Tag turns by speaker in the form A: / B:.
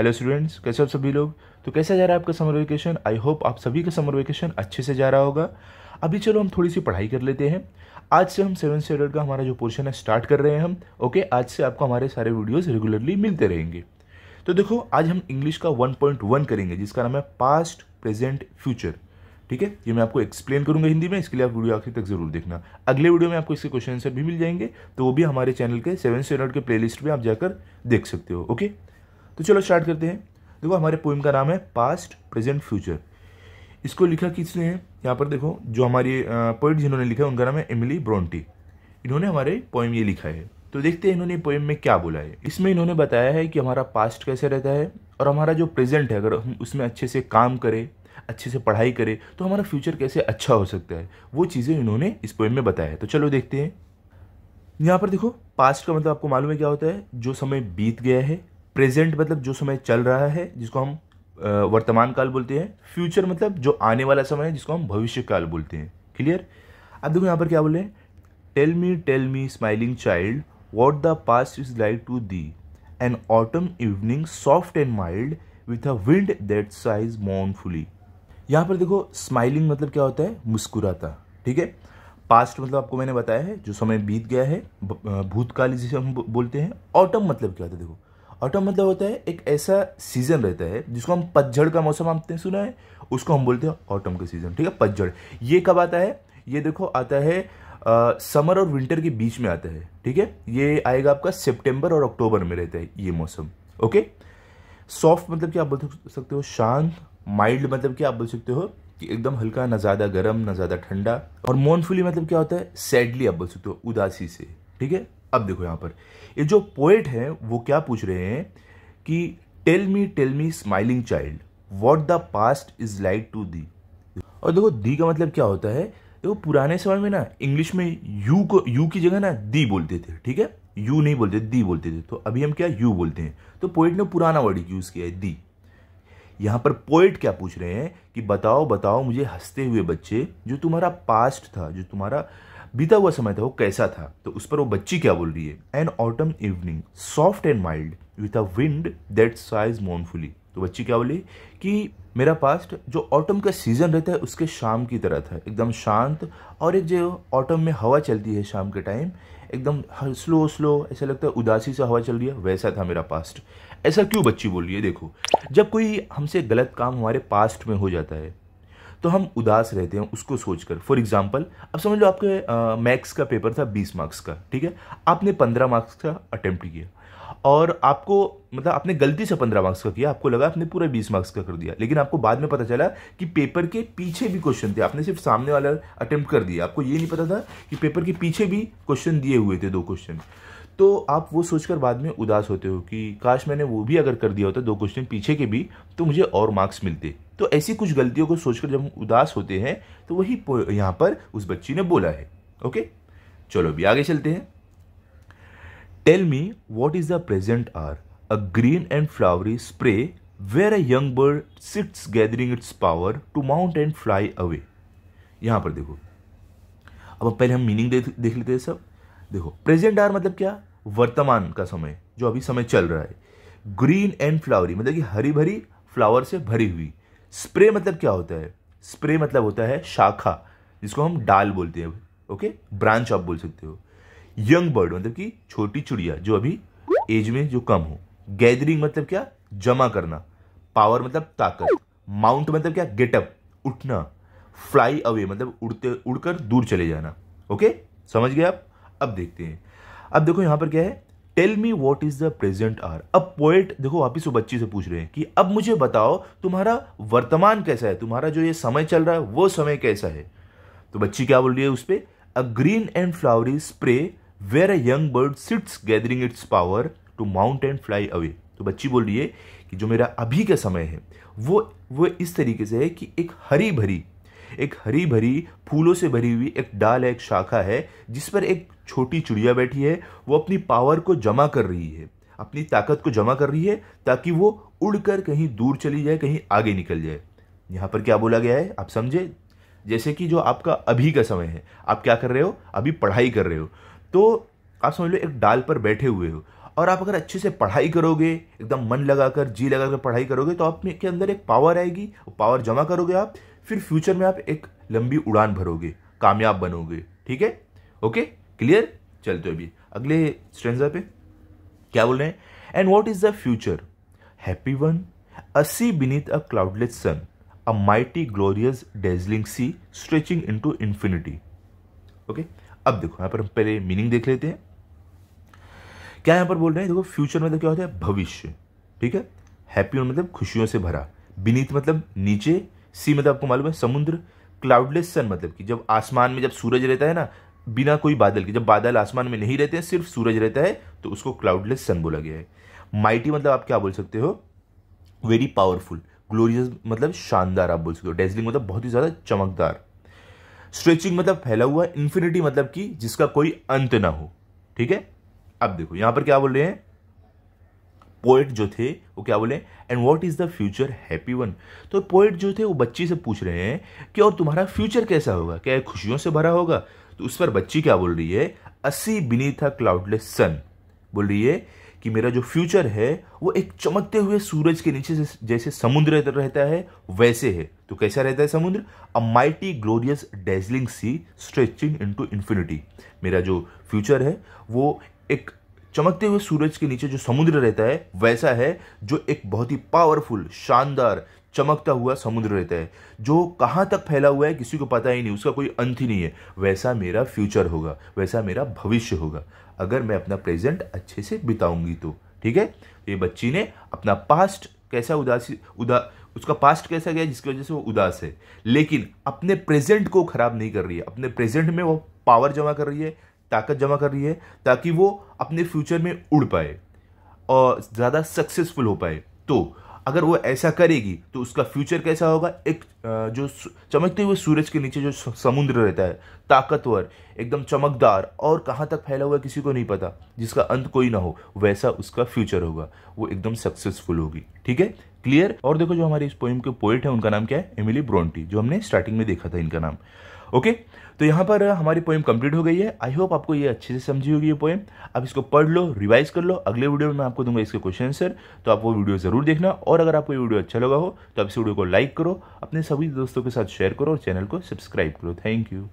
A: hello students कैसे आप सभी लोग तो कैसे जा रहा है आपका समर वेकेशन आई होप आप सभी का समर वेकेशन अच्छे से जा रहा होगा अभी चलो हम थोड़ी सी पढ़ाई कर लेते हैं आज से हम सेवन स्टैंडर्ड का हमारा जो पोर्शन है स्टार्ट कर रहे हैं हम ओके आज से आपको हमारे सारे वीडियोज़ रेगुलरली मिलते रहेंगे तो देखो आज हम इंग्लिश का वन करेंगे जिसका नाम है पास्ट प्रेजेंट फ्यूचर ठीक है ये मैं आपको एक्सप्लेन करूंगा हिंदी में इसके लिए आप वीडियो आखिर तक जरूर देखना अगले वीडियो में आपको इसके क्वेश्चन आंसर भी मिल जाएंगे तो वो भी हमारे चैनल के सेवन स्टैंडर्ड के प्ले में आप जाकर देख सकते हो ओके तो चलो स्टार्ट करते हैं देखो हमारे पोइम का नाम है पास्ट प्रेजेंट फ्यूचर इसको लिखा किसने है यहाँ पर देखो जो हमारी पोइट जिन्होंने लिखा है उनका नाम है एमिली ब्रोंटी इन्होंने हमारे पोइम ये लिखा है तो देखते हैं इन्होंने पोइम में क्या बोला है इसमें इन्होंने बताया है कि हमारा पास्ट कैसे रहता है और हमारा जो प्रेजेंट है अगर हम उसमें अच्छे से काम करें अच्छे से पढ़ाई करें तो हमारा फ्यूचर कैसे अच्छा हो सकता है वो चीज़ें इन्होंने इस पोइम में बताया है तो चलो देखते हैं यहाँ पर देखो पास्ट का मतलब आपको मालूम है क्या होता है जो समय बीत गया है प्रेजेंट मतलब जो समय चल रहा है जिसको हम वर्तमान काल बोलते हैं फ्यूचर मतलब जो आने वाला समय है जिसको हम भविष्य काल बोलते हैं क्लियर अब देखो यहाँ पर क्या बोले tell me tell me smiling child what the past is like to thee an autumn evening soft and mild with a wind that sighs mournfully यहाँ पर देखो स्माइलिंग मतलब क्या होता है मुस्कुराता ठीक है पास्ट मतलब आपको मैंने बताया है जो समय बीत गया है भूतकाल जिसे हम बोलते हैं ऑटम मतलब क्या होता है देखो ऑटम मतलब होता है एक ऐसा सीज़न रहता है जिसको हम पतझड़ का मौसम आपने सुना है उसको हम बोलते हैं ऑटम का सीज़न ठीक है पतझड़ ये कब आता है ये देखो आता है आ, समर और विंटर के बीच में आता है ठीक है ये आएगा आपका सितंबर और अक्टूबर में रहता है ये मौसम ओके सॉफ्ट मतलब क्या आप बोल सकते हो शांत माइल्ड मतलब क्या आप बोल सकते हो कि एकदम हल्का ना ज़्यादा गर्म ना ज़्यादा ठंडा और मोनफुली मतलब क्या होता है सैडली आप बोल सकते हो उदासी से ठीक है अब देखो यहां पर ये जो पोएट है वो क्या पूछ रहे हैं कि tell me tell me smiling child what the past is like to thee और देखो दी का मतलब क्या होता है देखो पुराने समय में ना इंग्लिश में यू को यू की जगह ना दी बोलते थे ठीक है यू नहीं बोलते दी बोलते थे तो अभी हम क्या यू बोलते हैं तो पोएट ने पुराना वर्ड यूज़ किया है दी यहां पर पोइट क्या पूछ रहे हैं कि बताओ बताओ मुझे हंसते हुए बच्चे जो तुम्हारा पास्ट था जो तुम्हारा बीता हुआ समय था वो कैसा था तो उस पर वो बच्ची क्या बोल रही है an autumn evening soft and mild with a wind that sighs mournfully तो बच्ची क्या बोली कि मेरा पास्ट जो ऑटम का सीज़न रहता है उसके शाम की तरह था एकदम शांत और एक जो ऑटम में हवा चलती है शाम के टाइम एकदम स्लो स्लो ऐसा लगता है उदासी से हवा चल रही है वैसा था मेरा पास्ट ऐसा क्यों बच्ची बोल रही है देखो जब कोई हमसे गलत काम हमारे पास्ट में हो जाता है तो हम उदास रहते हैं उसको सोचकर फॉर एग्जाम्पल अब समझ लो आपके मैथ्स का पेपर था बीस मार्क्स का ठीक है आपने पंद्रह मार्क्स का अटैम्प्ट किया और आपको मतलब आपने गलती से पंद्रह मार्क्स का किया आपको लगा आपने पूरा बीस मार्क्स का कर दिया लेकिन आपको बाद में पता चला कि पेपर के पीछे भी क्वेश्चन थे आपने सिर्फ सामने वाला अटेम्प्ट कर दिया आपको ये नहीं पता था कि पेपर के पीछे भी क्वेश्चन दिए हुए थे दो क्वेश्चन तो आप वो सोचकर बाद में उदास होते हो कि काश मैंने वो भी अगर कर दिया होता दो क्वेश्चन पीछे के भी तो मुझे और मार्क्स मिलते तो ऐसी कुछ गलतियों को सोचकर जब हम उदास होते हैं तो वही यहां पर उस बच्ची ने बोला है ओके चलो अभी आगे चलते हैं tell me what is the present are a green and flowery spray where a young bird sits gathering its power to mount and fly away यहां पर देखो अब पहले हम मीनिंग देख देख लेते हैं सब देखो प्रेजेंट आर मतलब क्या वर्तमान का समय जो अभी समय चल रहा है ग्रीन एंड फ्लावरी मतलब कि हरी भरी फ्लावर से भरी हुई स्प्रे मतलब क्या होता है स्प्रे मतलब होता है शाखा जिसको हम डाल बोलते हैं ओके ब्रांच आप बोल सकते हो यंग बर्ड मतलब कि छोटी चिड़िया जो अभी एज में जो कम हो गैदरिंग मतलब क्या जमा करना पावर मतलब ताकत माउंट मतलब क्या गेटअप उठना फ्लाई अवे मतलब उड़ते उड़कर दूर चले जाना ओके समझ गए आप अब देखते हैं अब देखो यहां पर क्या है tell me what is the present are अब पोएट देखो आप ही बच्ची से पूछ रहे हैं कि अब मुझे बताओ तुम्हारा वर्तमान कैसा है तुम्हारा जो ये समय चल रहा है वो समय कैसा है तो बच्ची क्या बोल रही है उस पर a green and flowery spray where a young bird sits gathering its power to mount and fly away तो बच्ची बोल रही है कि जो मेरा अभी का समय है वो वो इस तरीके से है कि एक हरी भरी एक हरी भरी फूलों से भरी हुई एक डाल है एक शाखा है जिस पर एक छोटी चिड़िया बैठी है वो अपनी पावर को जमा कर रही है अपनी ताकत को जमा कर रही है ताकि वो उड़कर कहीं दूर चली जाए कहीं आगे निकल जाए यहाँ पर क्या बोला गया है आप समझे जैसे कि जो आपका अभी का समय है आप क्या कर रहे हो अभी पढ़ाई कर रहे हो तो आप समझ लो एक डाल पर बैठे हुए हो और आप अगर अच्छे से पढ़ाई करोगे एकदम मन लगाकर जी लगाकर पढ़ाई करोगे तो आप के अंदर एक पावर आएगी पावर जमा करोगे आप फिर फ्यूचर में आप एक लंबी उड़ान भरोगे कामयाब बनोगे ठीक है ओके क्लियर चलते अभी अगले स्टेंजा पे क्या बोल रहे हैं and what is the future happy one a sea beneath a cloudless sun a mighty glorious dazzling sea stretching in to infinity okay अब देखो यहां पर हम पहले मीनिंग देख लेते हैं क्या यहां पर बोल रहे हैं देखो फ्यूचर मतलब क्या होता है भविष्य ठीक है हैप्पी मतलब खुशियों से भरा बीनीत मतलब नीचे सी मतलब आपको मालूम है समुद्र क्लाउडलेस सन मतलब कि जब आसमान में जब सूरज रहता है ना बिना कोई बादल के जब बादल आसमान में नहीं रहते हैं सिर्फ सूरज रहता है तो उसको क्लाउडलेस सन बोला गया है माइटी मतलब आप क्या बोल सकते हो वेरी पावरफुल ग्लोरियस मतलब शानदार आप बोल सकते हो डेजलिंग मतलब बहुत ही ज़्यादा चमकदार स्ट्रेचिंग मतलब फैला हुआ इन्फिनिटी मतलब कि जिसका कोई अंत ना हो ठीक है अब देखो यहाँ पर क्या बोल रहे हैं पोइट जो थे वो क्या बोले and what is the future happy one तो पोएट जो थे वो बच्ची से पूछ रहे हैं कि और तुम्हारा फ्यूचर कैसा होगा क्या खुशियों से भरा होगा तो उस पर बच्ची क्या बोल रही है असी बिनीथ अ क्लाउडलेस सन बोल रही है कि मेरा जो फ्यूचर है वो एक चमकते हुए सूरज के नीचे जैसे समुद्र रहता है वैसे है तो कैसा रहता है समुद्र a mighty glorious dazzling sea stretching into infinity मेरा जो फ्यूचर है वो एक चमकते हुए सूरज के नीचे जो समुद्र रहता है वैसा है जो एक बहुत ही पावरफुल शानदार चमकता हुआ समुद्र रहता है जो कहाँ तक फैला हुआ है किसी को पता ही नहीं उसका कोई अंत ही नहीं है वैसा मेरा फ्यूचर होगा वैसा मेरा भविष्य होगा अगर मैं अपना प्रेजेंट अच्छे से बिताऊंगी तो ठीक है तो ये बच्ची ने अपना पास्ट कैसा उदासी उदा उसका पास्ट कैसा गया जिसकी वजह से वो उदास है लेकिन अपने प्रेजेंट को खराब नहीं कर रही है अपने प्रेजेंट में वो पावर जमा कर रही है ताकत जमा कर रही है ताकि वो अपने फ्यूचर में उड़ पाए और ज़्यादा सक्सेसफुल हो पाए तो अगर वो ऐसा करेगी तो उसका फ्यूचर कैसा होगा एक जो चमकते हुए सूरज के नीचे जो समुद्र रहता है ताकतवर एकदम चमकदार और कहाँ तक फैला हुआ किसी को नहीं पता जिसका अंत कोई ना हो वैसा उसका फ्यूचर होगा वो एकदम सक्सेसफुल होगी ठीक है क्लियर और देखो जो हमारे इस पोइम के पोइट है उनका नाम क्या है एमिली ब्रोंटी जो हमने स्टार्टिंग में देखा था इनका नाम ओके तो यहाँ पर हमारी पोएम कंप्लीट हो गई है आई होप आपको ये अच्छे से समझी होगी ये पोएम आप इसको पढ़ लो रिवाइज कर लो अगले वीडियो में मैं आपको दूंगा इसके क्वेश्चन आंसर तो आप वो वीडियो ज़रूर देखना और अगर आपको ये वीडियो अच्छा लगा हो तो आप इस वीडियो को लाइक करो अपने सभी दोस्तों के साथ शेयर करो और चैनल को सब्सक्राइब करो थैंक यू